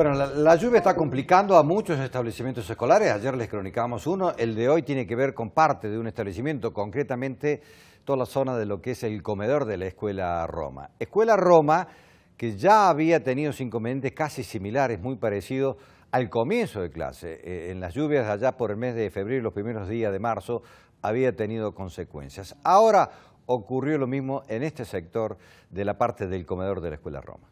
Bueno, la, lluvia está complicando a muchos establecimientos escolares. Ayer les cronicábamos uno. El de hoy tiene que ver con parte de un establecimiento, concretamente toda la zona de lo que es el comedor de la Escuela Roma. Escuela Roma, que ya había tenido inconvenientes casi similares, muy parecidos al comienzo de clase. Eh, en las lluvias allá por el mes de febrero y los primeros días de marzo había tenido consecuencias. Ahora ocurrió lo mismo en este sector de la parte del comedor de la Escuela Roma.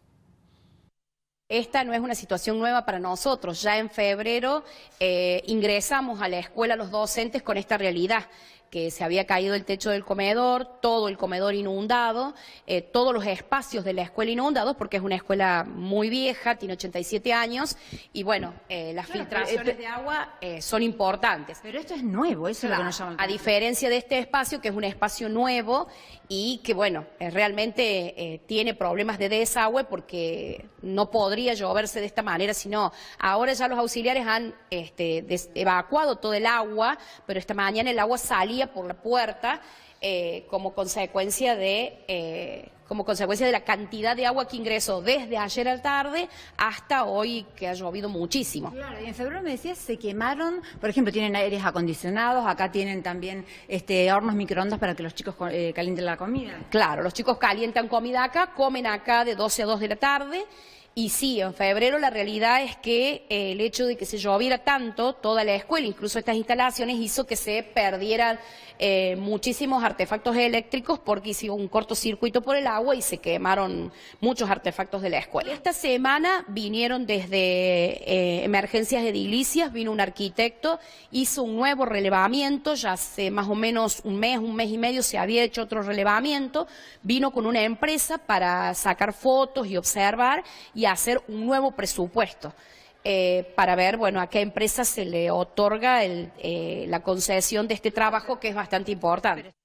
Esta no es una situación nueva para nosotros. Ya en febrero eh, ingresamos a la escuela los docentes con esta realidad que se había caído el techo del comedor, todo el comedor inundado, eh, todos los espacios de la escuela inundados, porque es una escuela muy vieja, tiene 87 años, y bueno, eh, las filtraciones de agua son importantes. Pero esto es nuevo, eso es lo que nos llaman. A diferencia de este espacio, que es un espacio nuevo y que, bueno, realmente tiene problemas de desagüe porque no podemos podría lloverse de esta manera, sino ahora ya los auxiliares han este, evacuado todo el agua, pero esta mañana el agua salía por la puerta eh, como consecuencia de... Eh, como consecuencia de la cantidad de agua que ingresó desde ayer al tarde hasta hoy, que ha llovido muchísimo. Claro, y en febrero me decías, se quemaron, por ejemplo, tienen aires acondicionados, acá tienen también este, hornos microondas para que los chicos eh, calienten la comida. Claro, los chicos calientan comida acá, comen acá de 12 a 2 de la tarde y sí, en febrero la realidad es que eh, el hecho de que se lloviera tanto, toda la escuela, incluso estas instalaciones, hizo que se perdieran eh, muchísimos artefactos eléctricos porque hicieron un cortocircuito por el agua y se quemaron muchos artefactos de la escuela. Esta semana vinieron desde eh, emergencias edilicias, vino un arquitecto, hizo un nuevo relevamiento, ya hace más o menos un mes, un mes y medio se había hecho otro relevamiento, vino con una empresa para sacar fotos y observar y hacer un nuevo presupuesto. Eh, para ver bueno a qué empresa se le otorga eh, la concesión de este trabajo que es bastante importante.